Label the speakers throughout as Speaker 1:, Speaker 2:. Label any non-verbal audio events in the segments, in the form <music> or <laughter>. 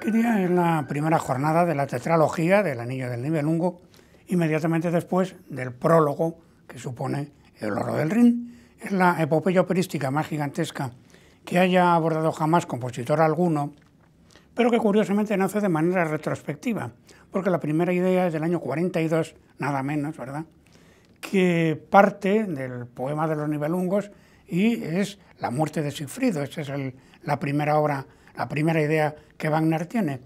Speaker 1: es la primera jornada de la tetralogía del Anillo del Nibelungo, inmediatamente después del prólogo que supone El Oro del Rin. Es la epopeya operística más gigantesca que haya abordado jamás compositor alguno, pero que curiosamente nace de manera retrospectiva, porque la primera idea es del año 42, nada menos, ¿verdad? Que parte del poema de los Nibelungos y es La muerte de Sigfrido. Esa es la primera obra la primera idea que Wagner tiene.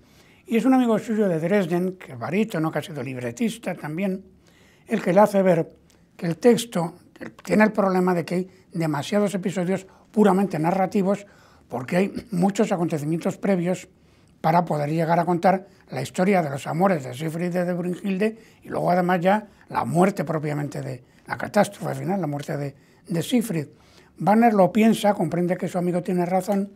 Speaker 1: Y es un amigo suyo de Dresden, que es barítono, que ha sido libretista también, el que le hace ver que el texto tiene el problema de que hay demasiados episodios puramente narrativos, porque hay muchos acontecimientos previos para poder llegar a contar la historia de los amores de Siegfried de Brunhilde y luego además ya la muerte propiamente de la catástrofe final, la muerte de, Siegfried. Wagner lo piensa, comprende que su amigo tiene razón,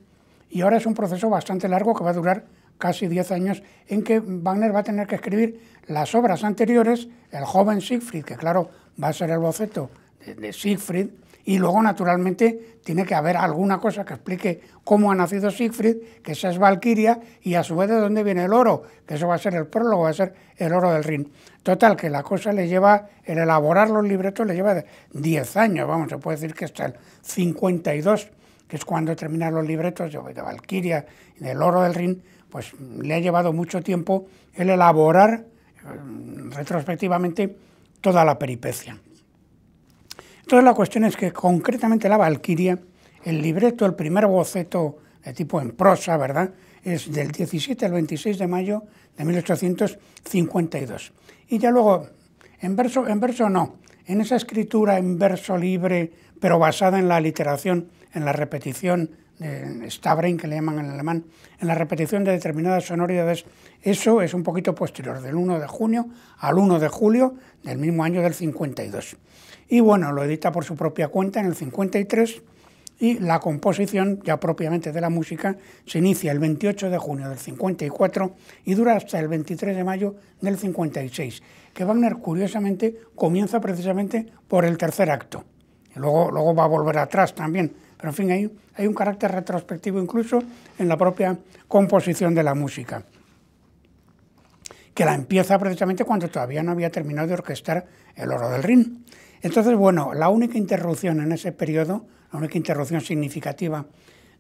Speaker 1: y ahora es un proceso bastante largo que va a durar casi 10 años en que Wagner va a tener que escribir las obras anteriores, el joven Siegfried, que claro va a ser el boceto de, Siegfried, y luego naturalmente tiene que haber alguna cosa que explique cómo ha nacido Siegfried, que esa es Valquiria, y a su vez de dónde viene el oro, que eso va a ser el prólogo, va a ser el oro del Rin. Total, que la cosa le lleva, el elaborar los libretos le lleva 10 años, vamos, se puede decir que hasta el 52 que es cuando terminan los libretos de, de Valquiria y del Oro del Rin, pues le ha llevado mucho tiempo el elaborar eh, retrospectivamente toda la peripecia. Entonces la cuestión es que concretamente la Valquiria, el libreto, el primer boceto de tipo en prosa, ¿verdad? Es del 17 al 26 de mayo de 1852. Y ya luego, en verso, en verso no, en esa escritura en verso libre, pero basada en la literación en la repetición de Stabrein, que le llaman en alemán, en la repetición de determinadas sonoridades. Eso es un poquito posterior, del 1 de junio al 1 de julio del mismo año del 52. Y bueno, lo edita por su propia cuenta en el 53 y la composición, ya propiamente de la música, se inicia el 28 de junio del 54 y dura hasta el 23 de mayo del 56, que Wagner, curiosamente, comienza precisamente por el tercer acto. Luego, luego va a volver atrás también pero en fin, hay, un carácter retrospectivo incluso en la propia composición de la música, que la empieza precisamente cuando todavía no había terminado de orquestar el oro del Rin. Entonces, bueno, la única interrupción en ese periodo, la única interrupción significativa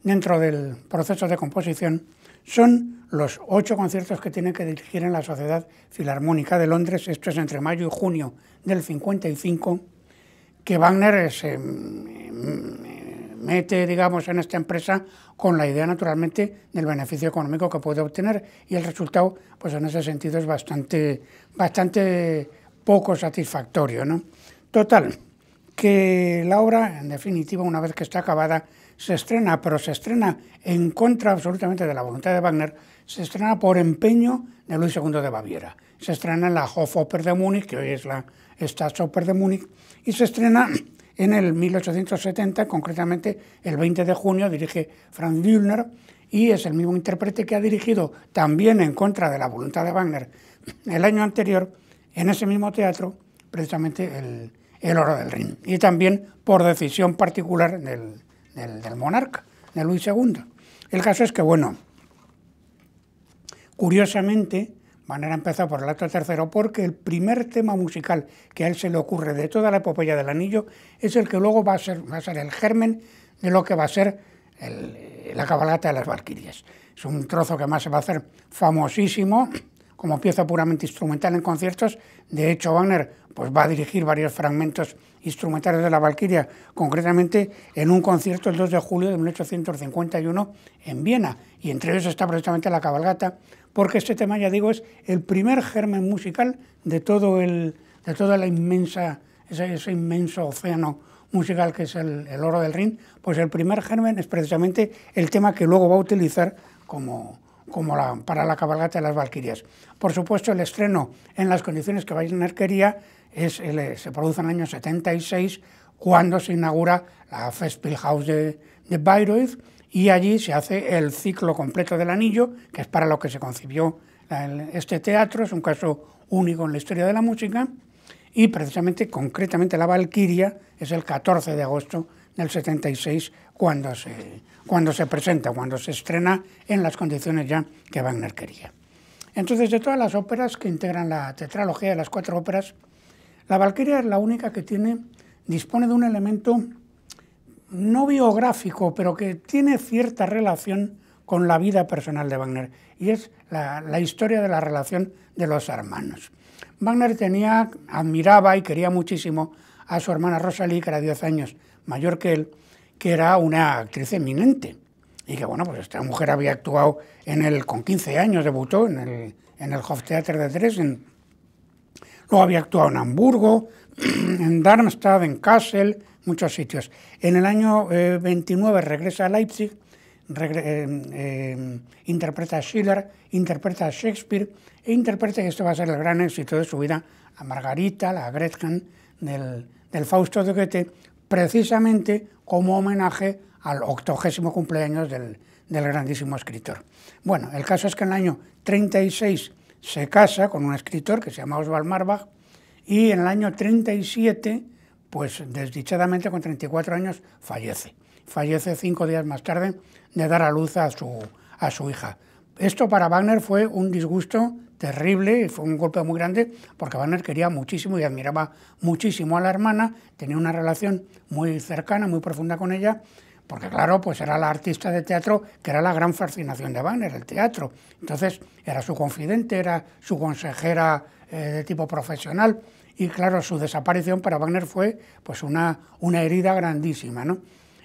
Speaker 1: dentro del proceso de composición, son los ocho conciertos que tiene que dirigir en la Sociedad Filarmónica de Londres, esto es entre mayo y junio del 55, que Wagner se mete, digamos, en esta empresa con la idea, naturalmente, del beneficio económico que puede obtener y el resultado, pues en ese sentido es bastante, bastante poco satisfactorio, ¿no? Total, que la obra, en definitiva, una vez que está acabada, se estrena, pero se estrena en contra absolutamente de la voluntad de Wagner, se estrena por empeño de Luis II de Baviera. Se estrena en la Hofoper de Múnich, que hoy es la Staatsoper de Múnich, y se estrena en el 1870, concretamente el 20 de junio, dirige Franz Wülner y es el mismo intérprete que ha dirigido también en contra de la voluntad de Wagner el año anterior en ese mismo teatro, precisamente el, Oro del Rin. Y también por decisión particular del, del monarca, de Luis II. El caso es que, bueno, curiosamente, Manera empezar por el acto tercero porque el primer tema musical que a él se le ocurre de toda la epopeya del anillo es el que luego va a ser, va a ser el germen de lo que va a ser la cabalgata de las Valquirias. Es un trozo que más se va a hacer famosísimo como pieza puramente instrumental en conciertos. De hecho, Wagner pues, va a dirigir varios fragmentos instrumentales de la Valquiria, concretamente en un concierto el 2 de julio de 1851 en Viena, y entre ellos está precisamente la cabalgata, porque este tema, ya digo, es el primer germen musical de todo el, de toda la inmensa, ese, inmenso océano musical que es el, oro del Rin, pues el primer germen es precisamente el tema que luego va a utilizar como, como para la cabalgata de las Valquirias. Por supuesto, el estreno en las condiciones que Wagner quería se produce en el año 76 cuando se inaugura la Festspielhaus de, de Bayreuth y allí se hace el ciclo completo del anillo, que es para lo que se concibió este teatro, es un caso único en la historia de la música, y precisamente, concretamente, la Valquiria es el 14 de agosto del 76 cuando se, cuando se presenta, cuando se estrena en las condiciones ya que Wagner quería. Entonces, de todas las óperas que integran la tetralogía de las cuatro óperas, la Valquiria es la única que tiene, dispone de un elemento no biográfico, pero que tiene cierta relación con la vida personal de Wagner, y es la, historia de la relación de los hermanos. Wagner tenía, admiraba y quería muchísimo a su hermana Rosalie, que era 10 años mayor que él, que era una actriz eminente. Y que, bueno, pues esta mujer había actuado en el, con 15 años, debutó en el, en el de Dresden, Luego había actuado en Hamburgo, <clears throat> en Darmstadt, en Kassel, muchos sitios. En el año 29 eh, regresa a Leipzig, eh, eh, interpreta a Schiller, interpreta a Shakespeare e interpreta, y esto va a ser el gran éxito de su vida, a Margarita, la Gretchen del, Fausto de Goethe, precisamente como homenaje al octogésimo cumpleaños del, del grandísimo escritor. Bueno, el caso es que en el año 36 se casa con un escritor que se llama Oswald Marbach y en el año 37, pues desdichadamente con 34 años, fallece. Fallece cinco días más tarde de dar a luz a su, a su hija. Esto para Wagner fue un disgusto terrible, fue un golpe muy grande, porque Wagner quería muchísimo y admiraba muchísimo a la hermana, tenía una relación muy cercana, muy profunda con ella, porque claro, pues era la artista de teatro que era la gran fascinación de Wagner, el teatro. Entonces era su confidente, era su consejera eh, de tipo profesional y claro, su desaparición para Wagner fue pues una, una herida grandísima, ¿no?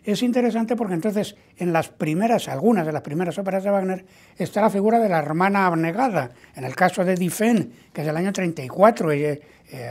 Speaker 1: Es interesante porque entonces en las primeras, algunas de las primeras óperas de Wagner, está la figura de la hermana abnegada. En el caso de Difen, que es del año 34, eh,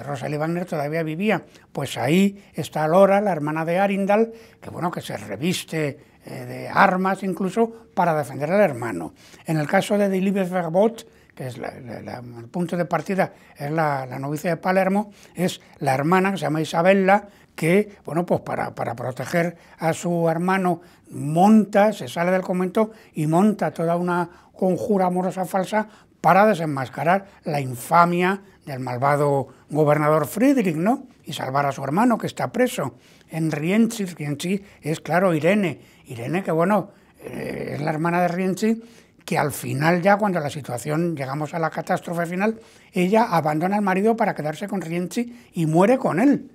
Speaker 1: Rosalie Wagner todavía vivía, pues ahí está Lora, la hermana de Arindal, que bueno, que se reviste eh, de armas incluso para defender al hermano. En el caso de Liebe Verbot, que es el punto de partida, es la, novicia de Palermo, es la hermana que se llama Isabella, que, bueno, pues para, proteger a su hermano monta, se sale del convento y monta toda una conjura amorosa falsa para desenmascarar la infamia del malvado gobernador Friedrich, ¿no? Y salvar a su hermano que está preso en Rienzi. Rienzi es, claro, Irene. Irene, que bueno, eh, es la hermana de Rienzi que al final ya cuando la situación llegamos a la catástrofe final, ella abandona al marido para quedarse con Rienchi y muere con él.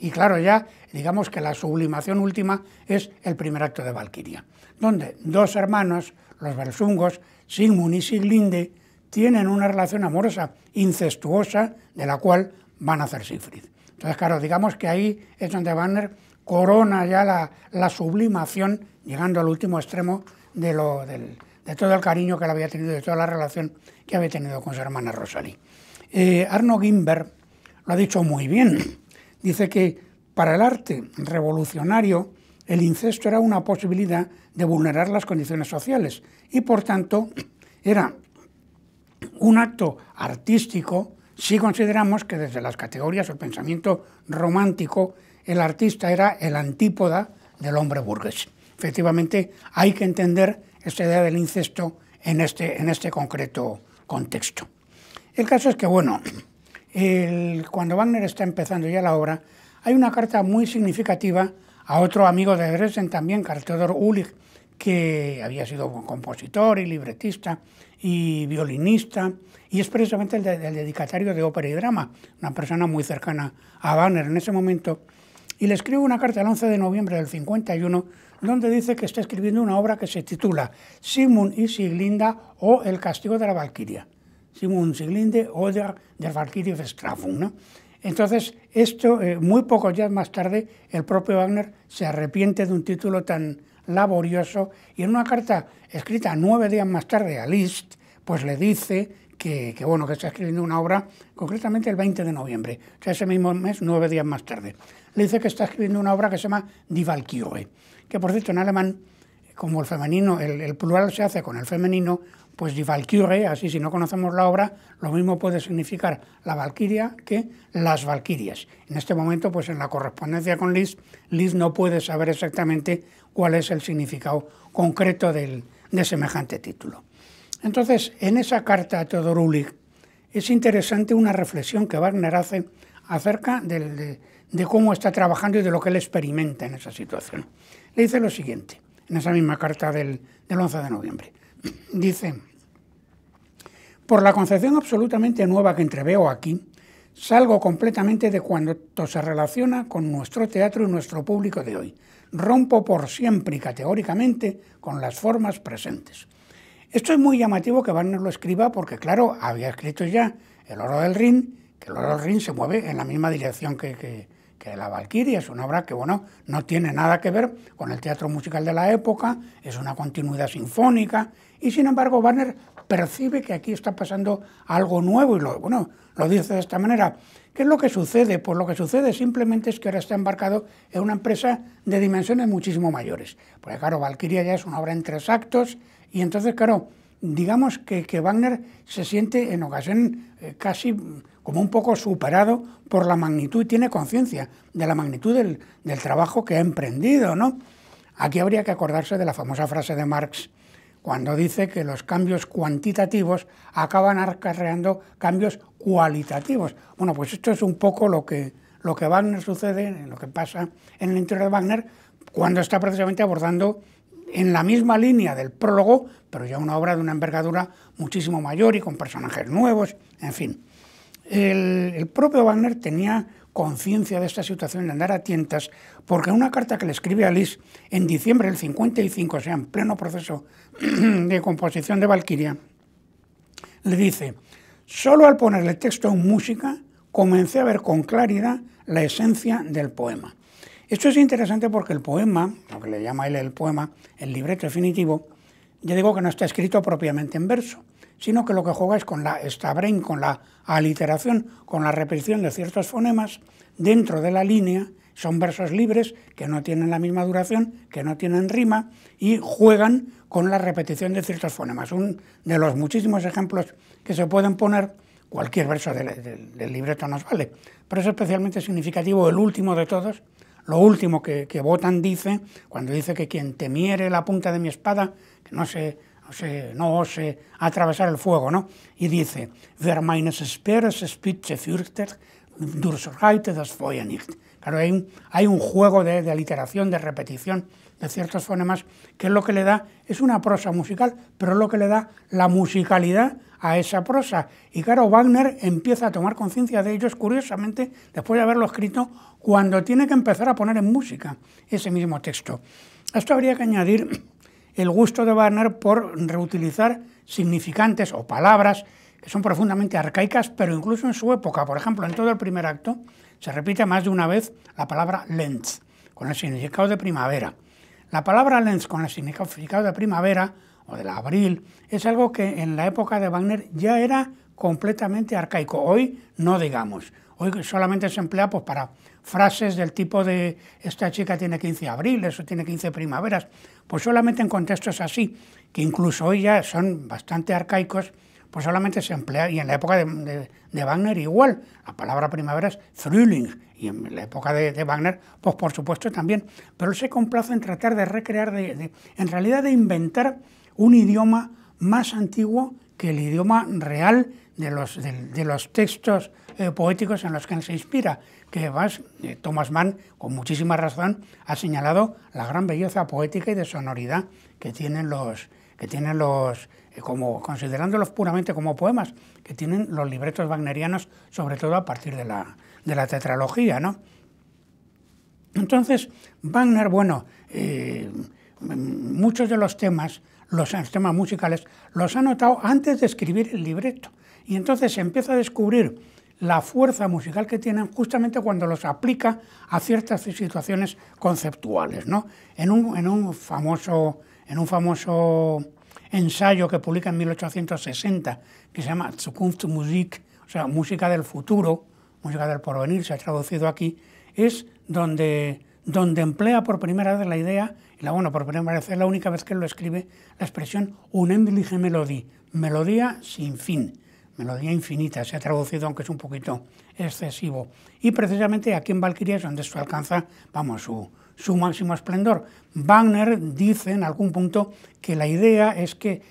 Speaker 1: y claro, ya digamos que la sublimación última es el primer acto de Valquiria, donde dos hermanos, los Bersungos, Sigmund y Siglinde, tienen una relación amorosa incestuosa de la cual van a hacer Siegfried. Entonces, claro, digamos que ahí es donde Wagner corona ya la, la sublimación, llegando al último extremo de lo, del, de todo el cariño que le había tenido, de toda la relación que había tenido con su hermana Rosalí. Eh, Arno Gimber lo ha dicho muy bien. Dice que para el arte revolucionario el incesto era una posibilidad de vulnerar las condiciones sociales y por tanto era un acto artístico si consideramos que desde las categorías del pensamiento romántico el artista era el antípoda del hombre burgués. Efectivamente, hay que entender esta idea del incesto en este, en este concreto contexto. El caso es que, bueno, cuando Wagner está empezando ya la obra, hay una carta muy significativa a otro amigo de Dresden también, Carl Theodor que había sido compositor y libretista y violinista, y es precisamente el, el, dedicatario de ópera y drama, una persona muy cercana a Wagner en ese momento, y le escribe una carta el 11 de noviembre del 51 donde dice que está escribiendo una obra que se titula Simon y Siglinda o El castigo de la Valquiria. Simon Siglinde oder der Valkyrie la ¿no? Entonces, esto, eh, muy pocos días más tarde, el propio Wagner se arrepiente de un título tan laborioso y en una carta escrita nueve días más tarde a Liszt, pues le dice que, bueno, que está escribiendo una obra concretamente el 20 de noviembre, o sea, ese mismo mes, nueve días más tarde le dice que está escribiendo una obra que se llama Die Valkyrie, que por cierto en alemán, como el femenino, el, plural se hace con el femenino, pues Die Valkyrie, así si no conocemos la obra, lo mismo puede significar la Valquiria que las Valquirias. En este momento, pues en la correspondencia con Liszt, Liz no puede saber exactamente cuál es el significado concreto del, de semejante título. Entonces, en esa carta a Teodor Ulrich, es interesante una reflexión que Wagner hace acerca del, de cómo está trabajando y de lo que él experimenta en esa situación. Le dice lo siguiente, en esa misma carta del, 11 de noviembre. Dice, por la concepción absolutamente nueva que entreveo aquí, salgo completamente de cuanto se relaciona con nuestro teatro y nuestro público de hoy. Rompo por siempre y categóricamente con las formas presentes. Esto es muy llamativo que no lo escriba porque, claro, había escrito ya El oro del Rin, que el oro del Rin se mueve en la misma dirección que, que La Valquiria es una obra que, bueno, no tiene nada que ver con el teatro musical de la época, es una continuidad sinfónica, y sin embargo Wagner percibe que aquí está pasando algo nuevo y lo, bueno, lo dice de esta manera. ¿Qué es lo que sucede? Pues lo que sucede simplemente es que ahora está embarcado en una empresa de dimensiones muchísimo mayores. Porque claro, Valquiria ya es una obra en tres actos y entonces, claro, digamos que, que Wagner se siente en ocasión eh, casi como un poco superado por la magnitud y tiene conciencia de la magnitud del, trabajo que ha emprendido, ¿no? Aquí habría que acordarse de la famosa frase de Marx cuando dice que los cambios cuantitativos acaban acarreando cambios cualitativos. Bueno, pues esto es un poco lo que, lo que Wagner sucede, lo que pasa en el interior de Wagner, cuando está precisamente abordando en la misma línea del prólogo, pero ya una obra de una envergadura muchísimo mayor y con personajes nuevos, en fin. El, propio Wagner tenía conciencia de esta situación de andar a tientas, porque en una carta que le escribe a Lis en diciembre del 55, o sea, en pleno proceso <clears throat> de composición de Valquiria, le dice, solo al ponerle texto en música comencé a ver con claridad la esencia del poema. Esto es interesante porque el poema, lo que le llama él el poema, el libreto definitivo, ya digo que no está escrito propiamente en verso, sino que lo que juega es con la estabrein, con la aliteración, con la repetición de ciertos fonemas dentro de la línea. Son versos libres que no tienen la misma duración, que no tienen rima y juegan con la repetición de ciertos fonemas. Un de los muchísimos ejemplos que se pueden poner, cualquier verso del, libreto nos vale, pero es especialmente significativo el último de todos, lo último que, que Botan dice, cuando dice que quien temiere la punta de mi espada, que no se no se atravesar el fuego, ¿no? Y dice, wer meines esperes spitze fürchtet, durchreite das Feuer nicht. Claro, hay un, juego de, aliteración, de repetición de ciertos fonemas, que es lo que le da es una prosa musical, pero lo que le da la musicalidad a esa prosa. Y claro, Wagner empieza a tomar conciencia de ellos, curiosamente, después de haberlo escrito, cuando tiene que empezar a poner en música ese mismo texto. esto habría que añadir el gusto de Wagner por reutilizar significantes o palabras que son profundamente arcaicas, pero incluso en su época, por ejemplo, en todo el primer acto, se repite más de una vez la palabra Lenz, con el significado de primavera. La palabra Lenz con el significado de primavera o del abril es algo que en la época de Wagner ya era completamente arcaico, hoy no digamos. Hoy solamente se emplea pues, para frases del tipo de esta chica tiene 15 abril eso tiene 15 primaveras, pues solamente en contextos así, que incluso hoy ya son bastante arcaicos, pues solamente se emplea, y en la época de, Wagner igual, la palabra primavera es Frühling, y en la época de, Wagner, pues por supuesto también, pero él se complace en tratar de recrear, de, en realidad de inventar un idioma más antiguo que el idioma real de los, de los textos eh, poéticos en los que se inspira, que eh, Thomas Mann, con muchísima razón, ha señalado la gran belleza poética y de sonoridad que tienen los, que tienen los eh, como, considerándolos puramente como poemas, que tienen los libretos wagnerianos, sobre todo a partir de la, de la tetralogía. ¿no? Entonces, Wagner, bueno, muchos de los temas, los temas musicales, los ha notado antes de escribir el libreto. Y entonces se empieza a descubrir la fuerza musical que tienen justamente cuando los aplica a ciertas situaciones conceptuales. En, un, famoso, en un famoso ensayo que publica en 1860, que se llama Zukunftsmusik, o sea, música del futuro, música del porvenir, se ha traducido aquí, es donde, donde emplea por primera vez la idea, y la, bueno, por primera vez es la única vez que lo escribe, la expresión unendliche Melodie, melodía sin fin Melodía infinita, se ha traducido aunque es un poquito excesivo. Y precisamente aquí en Valquiria es donde esto alcanza, vamos, su, máximo esplendor. Wagner dice en algún punto que la idea es que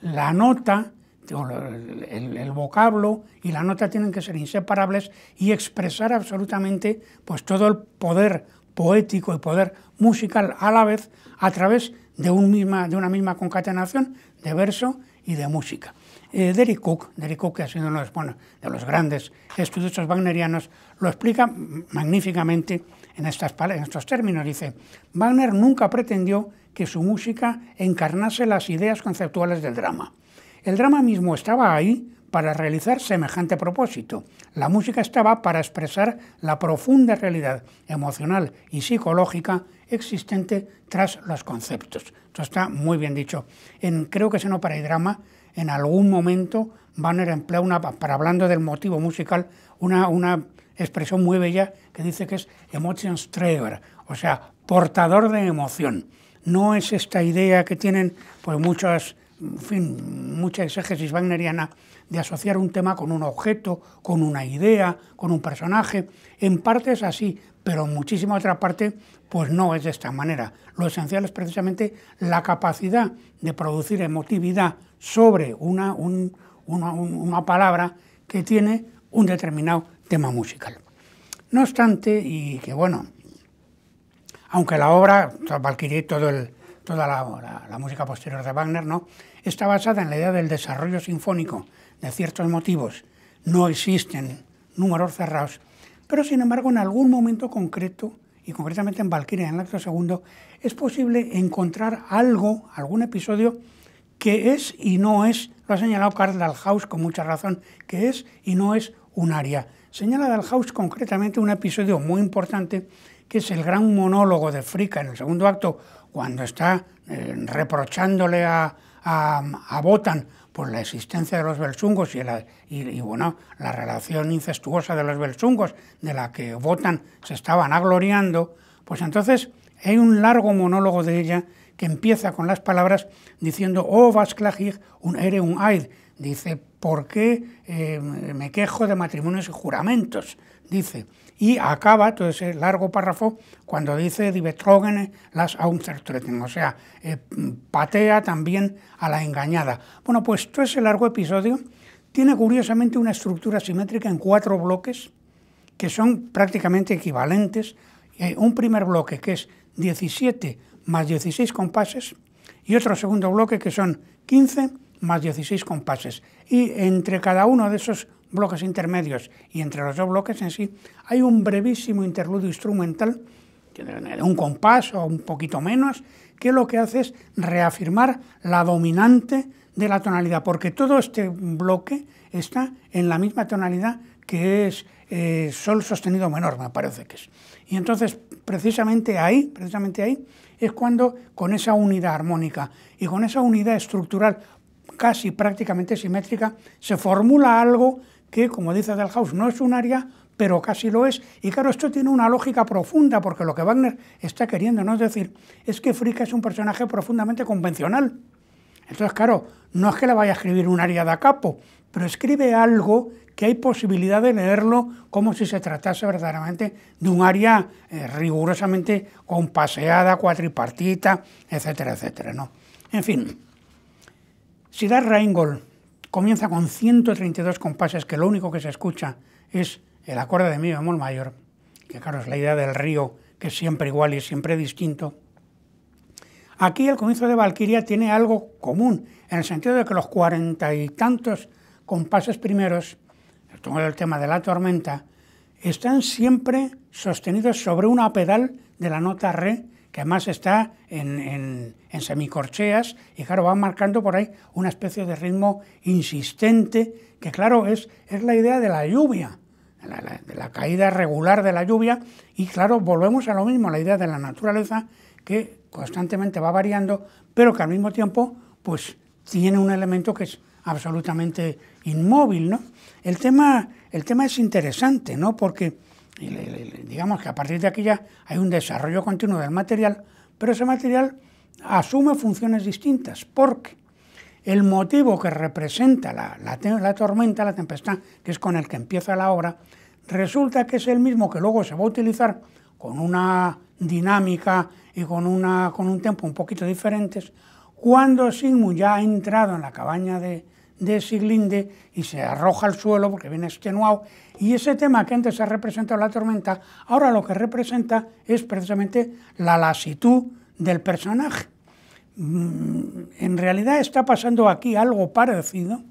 Speaker 1: la nota, el, el, vocablo y la nota tienen que ser inseparables y expresar absolutamente pues, todo el poder poético y poder musical a la vez a través de, un misma, de una misma concatenación de verso y de música. Eh, Derrick Derek Cook, Cook, que ha sido uno de los grandes estudiosos wagnerianos, lo explica magníficamente en, estas, en estos términos. Dice, Wagner nunca pretendió que su música encarnase las ideas conceptuales del drama. El drama mismo estaba ahí para realizar semejante propósito. La música estaba para expresar la profunda realidad emocional y psicológica existente tras los conceptos. Esto está muy bien dicho. En Creo que es no para el drama en algún momento Banner emplea una, para hablando del motivo musical, una, expresión muy bella que dice que es «emotions trailer, o sea, portador de emoción. No es esta idea que tienen pues muchas en fin, mucha exégesis wagneriana de asociar un tema con un objeto, con una idea, con un personaje. En parte es así, pero en muchísima otra parte pues no es de esta manera. Lo esencial es precisamente la capacidad de producir emotividad sobre una, una, palabra que tiene un determinado tema musical. No obstante, y que bueno, aunque la obra, Valkyrie, todo el, toda la, la, música posterior de Wagner, ¿no? está basada en la idea del desarrollo sinfónico de ciertos motivos. No existen números cerrados, pero sin embargo en algún momento concreto, y concretamente en Valkyria, en el acto segundo, es posible encontrar algo, algún episodio que es y no es, lo ha señalado Karl Dalhaus con mucha razón, que es y no es un área. Señala Dalhaus concretamente un episodio muy importante que es el gran monólogo de Frica en el segundo acto, cuando está eh, reprochándole a, abotan por la existencia de los belsungos y, la, bueno, la relación incestuosa de los belsungos, de la que votan se estaban agloriando, pues entonces hay un largo monólogo de ella que empieza con las palabras diciendo oh vasklagig un ere un aid», dice «¿por qué eh, me quejo de matrimonios y juramentos?», dice, y acaba todo ese largo párrafo cuando dice dibetrógenes las auncertreten, o sea, eh, patea también a la engañada. Bueno, pues todo ese largo episodio tiene curiosamente una estructura simétrica en cuatro bloques que son prácticamente equivalentes. Eh, un primer bloque que es 17 más 16 compases y otro segundo bloque que son 15 más 16 compases. Y entre cada uno de esos bloques intermedios y entre los dos bloques en sí, hay un brevísimo interludio instrumental, un compás o un poquito menos, que lo que hace es reafirmar la dominante de la tonalidad, porque todo este bloque está en la misma tonalidad que es eh, sol sostenido menor, me parece que es. Y entonces, precisamente ahí, precisamente ahí, es cuando con esa unidad armónica y con esa unidad estructural casi prácticamente simétrica, se formula algo que, como dice Delhaus, no es un aria, pero casi lo es. Y claro, esto tiene una lógica profunda, porque lo que Wagner está queriendo es decir es que Fricka es un personaje profundamente convencional. Entonces, claro, no es que le vaya a escribir un aria de capo, pero escribe algo que hay posibilidad de leerlo como si se tratase verdaderamente de un aria eh, rigurosamente compaseada, cuatripartita, etcétera, etcétera. ¿no? En fin, si da Reingold comienza con 132 compases que lo único que se escucha es el acorde de mi bemol mayor, que claro es la idea del río que es siempre igual y siempre distinto. Aquí el comienzo de Valquiria tiene algo común, en el sentido de que los cuarenta y tantos compases primeros, el tema de la tormenta, están siempre sostenidos sobre una pedal de la nota re además está en, semicorcheas, y claro, va marcando por ahí una especie de ritmo insistente, que claro, es, es la idea de la lluvia, de la, caída regular de la lluvia, y claro, volvemos a lo mismo, la idea de la naturaleza que constantemente va variando, pero que al mismo tiempo, pues, tiene un elemento que es absolutamente inmóvil, ¿no? El tema, el tema es interesante, ¿no? Porque y digamos que a partir de aquí ya hay un desarrollo continuo del material, pero ese material asume funciones distintas, porque el motivo que representa la, tormenta, la tempestad, que es con el que empieza la obra, resulta que es el mismo que luego se va a utilizar con una dinámica y con, una, con un tiempo un poquito diferentes, cuando Sigmund ya ha entrado en la cabaña de, de Siglinde y se arroja al suelo porque viene extenuado y ese tema que antes ha representado la tormenta, ahora lo que representa es precisamente la lasitud del personaje. Mm, en realidad está pasando aquí algo parecido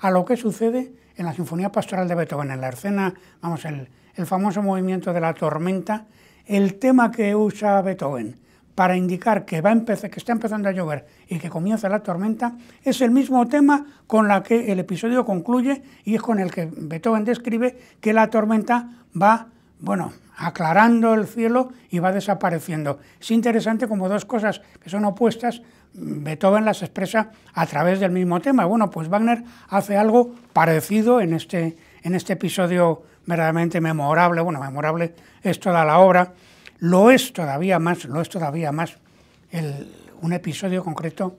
Speaker 1: a lo que sucede en la Sinfonía Pastoral de Beethoven, en la escena, vamos, el, el famoso movimiento de la tormenta, el tema que usa Beethoven, para indicar que, va que está empezando a llover y que comienza la tormenta, es el mismo tema con la que el episodio concluye y es con el que Beethoven describe que la tormenta va, bueno, aclarando el cielo y va desapareciendo. Es interesante como dos cosas que son opuestas, Beethoven las expresa a través del mismo tema. Bueno, pues Wagner hace algo parecido en este, en este episodio verdaderamente memorable, bueno, memorable es toda la obra, lo es todavía más, lo es todavía más un episodio concreto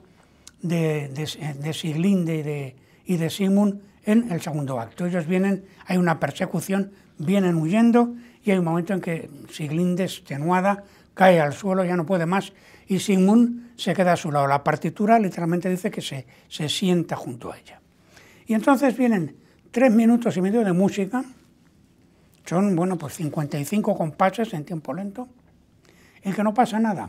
Speaker 1: de, de, Siglinde y de, y Sigmund en el segundo acto. Ellos vienen, hay una persecución, vienen huyendo y hay un momento en que Siglinde, extenuada, cae al suelo, ya no puede más y Sigmund se queda a su lado. La partitura literalmente dice que se sienta junto a ella. Y entonces vienen tres minutos y medio de música son, bueno, pues 55 compases en tiempo lento, en que no pasa nada.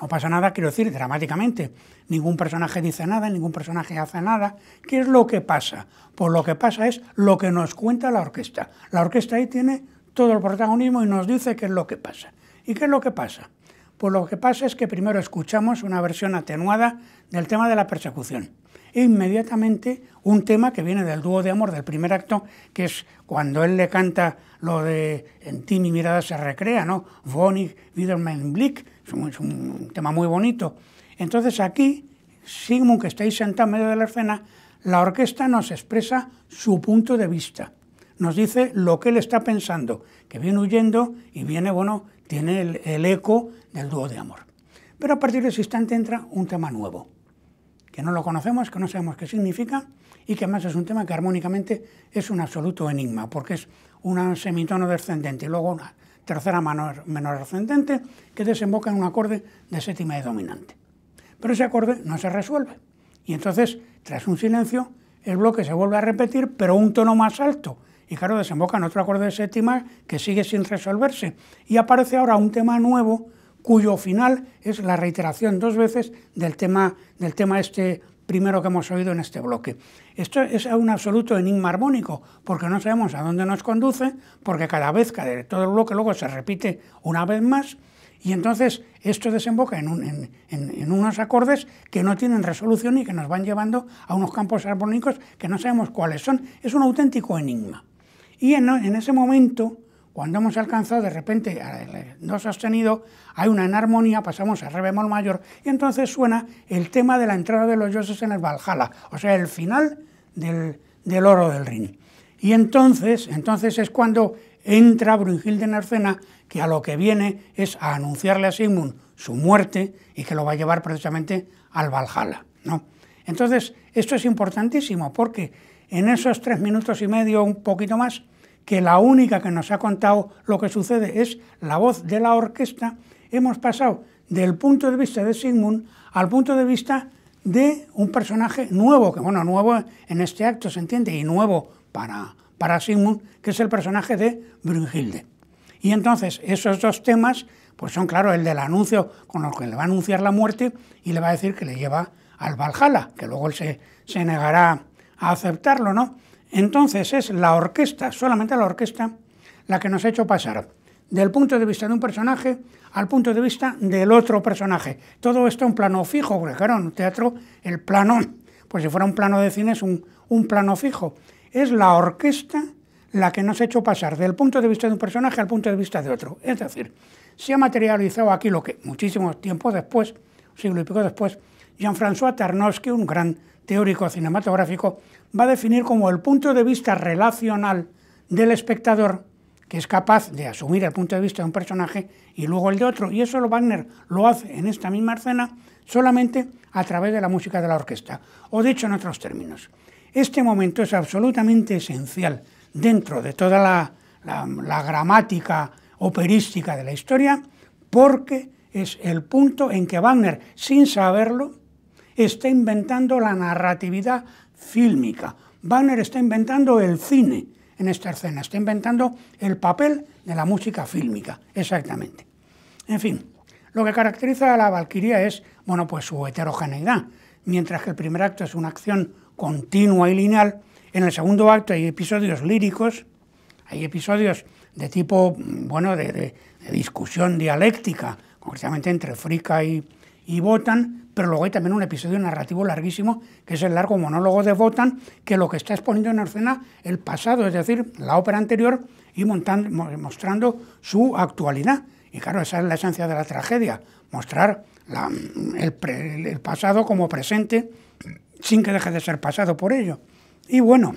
Speaker 1: No pasa nada, quiero decir, dramáticamente. Ningún personaje dice nada, ningún personaje hace nada. ¿Qué es lo que pasa? Pues lo que pasa es lo que nos cuenta la orquesta. La orquesta ahí tiene todo el protagonismo y nos dice qué es lo que pasa. ¿Y qué es lo que pasa? Pues lo que pasa es que primero escuchamos una versión atenuada del tema de la persecución inmediatamente un tema que viene del dúo de amor del primer acto, que es cuando él le canta lo de En ti mi mirada se recrea, ¿no? Vonig, Wiedermann Blick, es un, tema muy bonito. Entonces aquí, Sigmund, que está ahí sentado en medio de la escena, la orquesta nos expresa su punto de vista, nos dice lo que él está pensando, que viene huyendo y viene, bueno, tiene el eco del dúo de amor. Pero a partir de ese instante entra un tema nuevo que no lo conocemos, que no sabemos qué significa y que además es un tema que armónicamente es un absoluto enigma, porque es un semitono descendente y luego una tercera menor, menor ascendente que desemboca en un acorde de séptima y dominante. Pero ese acorde no se resuelve y entonces, tras un silencio, el bloque se vuelve a repetir, pero un tono más alto. Y claro, desemboca en otro acorde de séptima que sigue sin resolverse. Y aparece ahora un tema nuevo cuyo final es la reiteración dos veces del tema, del tema este primero que hemos oído en este bloque. Esto es un absoluto enigma armónico, porque no sabemos a dónde nos conduce, porque cada vez, cada, todo el bloque luego se repite una vez más, y entonces esto desemboca en, en, unos acordes que no tienen resolución y que nos van llevando a unos campos armónicos que no sabemos cuáles son. Es un auténtico enigma. Y en, ese momento cuando hemos alcanzado de repente el do sostenido, hay una enarmonía, pasamos a re bemol mayor, y entonces suena el tema de la entrada de los dioses en el Valhalla, o sea, el final del, oro del Rin. Y entonces, entonces es cuando entra Brunhilde en escena, que a lo que viene es a anunciarle a Sigmund su muerte y que lo va a llevar precisamente al Valhalla. ¿no? Entonces, esto es importantísimo porque en esos tres minutos y medio, un poquito más, que la única que nos ha contado lo que sucede es la voz de la orquesta, hemos pasado del punto de vista de Sigmund al punto de vista de un personaje nuevo, que bueno, nuevo en este acto se entiende, y nuevo para, Sigmund, que es el personaje de Brunhilde. Y entonces esos dos temas, pues son claro, el del anuncio con el que le va a anunciar la muerte y le va a decir que le lleva al Valhalla, que luego él se, se negará a aceptarlo, ¿no? Entonces es la orquesta, solamente la orquesta, la que nos ha hecho pasar del punto de vista de un personaje al punto de vista del otro personaje. Todo esto en plano fijo, porque en un teatro el plano, pues si fuera un plano de cine es un, plano fijo. Es la orquesta la que nos ha hecho pasar del punto de vista de un personaje al punto de vista de otro. Es decir, se ha materializado aquí lo que muchísimo tiempo después, siglo y pico después, Jean-François Tarnowski, un gran teórico cinematográfico, va a definir como el punto de vista relacional del espectador, que es capaz de asumir el punto de vista de un personaje y luego el de otro. Y eso Wagner lo hace en esta misma escena solamente a través de la música de la orquesta. O dicho en otros términos, este momento es absolutamente esencial dentro de toda la, la gramática operística de la historia porque es el punto en que Wagner, sin saberlo, está inventando la narratividad fílmica. Banner está inventando el cine en esta escena, está inventando el papel de la música fílmica, exactamente. En fin, lo que caracteriza a la Valquiria es, bueno, pues su heterogeneidad. Mientras que el primer acto es una acción continua y lineal, en el segundo acto hay episodios líricos, hay episodios de tipo, mm, bueno, de, discusión dialéctica, concretamente entre Frica y, y Botan, pero luego hay también un episodio narrativo larguísimo, que es el largo monólogo de Botán que lo que está exponiendo en escena el pasado, es decir, la ópera anterior, y montando, mostrando su actualidad. Y claro, esa es la esencia de la tragedia, mostrar el, el pasado como presente, sin que deje de ser pasado por ello. Y bueno,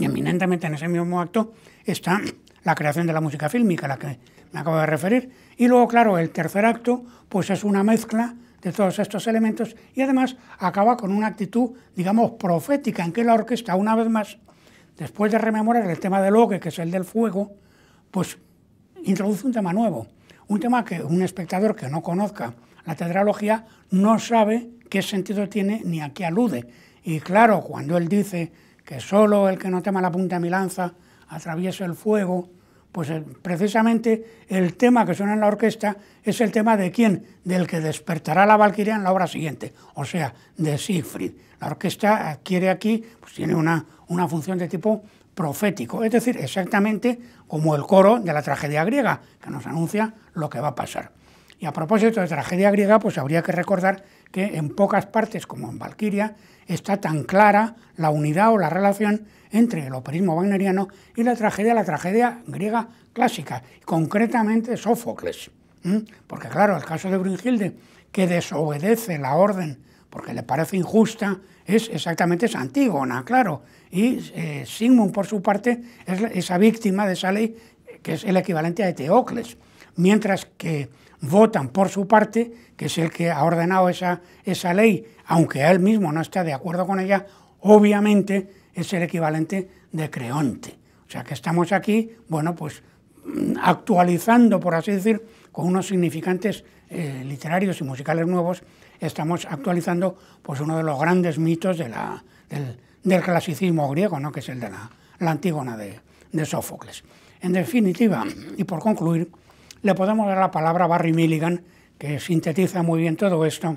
Speaker 1: eminentemente en ese mismo acto está la creación de la música fílmica, a la que me acabo de referir. Y luego, claro, el tercer acto, pues es una mezcla de todos estos elementos y además acaba con una actitud, digamos, profética en que la orquesta, una vez más, después de rememorar el tema del oque, que es el del fuego, pues introduce un tema nuevo, un tema que un espectador que no conozca la tetralogía no sabe qué sentido tiene ni a qué alude. Y claro, cuando él dice que solo el que no tema la punta de mi lanza atraviesa el fuego, pues eh, precisamente el tema que suena en la orquesta es el tema de quién, del que despertará la Valquiria en la obra siguiente, o sea, de Siegfried. La orquesta adquiere aquí, pues tiene una, una función de tipo profético, es decir, exactamente como el coro de la tragedia griega, que nos anuncia lo que va a pasar. Y a propósito de tragedia griega, pues habría que recordar que en pocas partes, como en Valquiria, está tan clara la unidad o la relación entre el operismo wagneriano y la tragedia, la tragedia griega clásica, concretamente Sófocles. Porque claro, el caso de Brunhilde, que desobedece la orden porque le parece injusta, es exactamente Santígona, Antígona, claro. Y eh, Sigmund, por su parte, es esa víctima de esa ley que es el equivalente a Teocles. Mientras que votan por su parte, que es el que ha ordenado esa, esa ley, aunque él mismo no está de acuerdo con ella, obviamente es el equivalente de creonte. O sea que estamos aquí, bueno, pues mm, actualizando, por así decir, con unos significantes eh, literarios y musicales nuevos, estamos actualizando pues uno de los grandes mitos del, del, clasicismo griego, ¿no? que es el de la, Antígona de, Sófocles. En definitiva, y por concluir, le podemos dar la palabra a Barry Milligan, que sintetiza muy bien todo esto,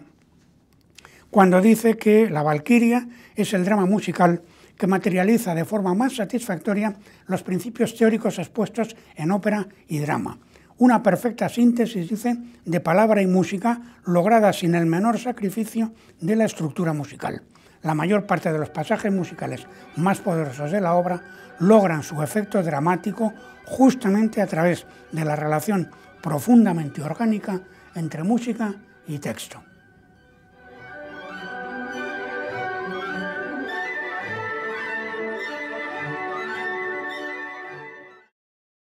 Speaker 1: cuando dice que la Valquiria es el drama musical que materializa de forma más satisfactoria los principios teóricos expuestos en ópera y drama. Una perfecta síntesis, dice, de palabra y música lograda sin el menor sacrificio de la estructura musical. La mayor parte de los pasajes musicales más poderosos de la obra logran su efecto dramático justamente a través de la relación profundamente orgánica entre música y texto.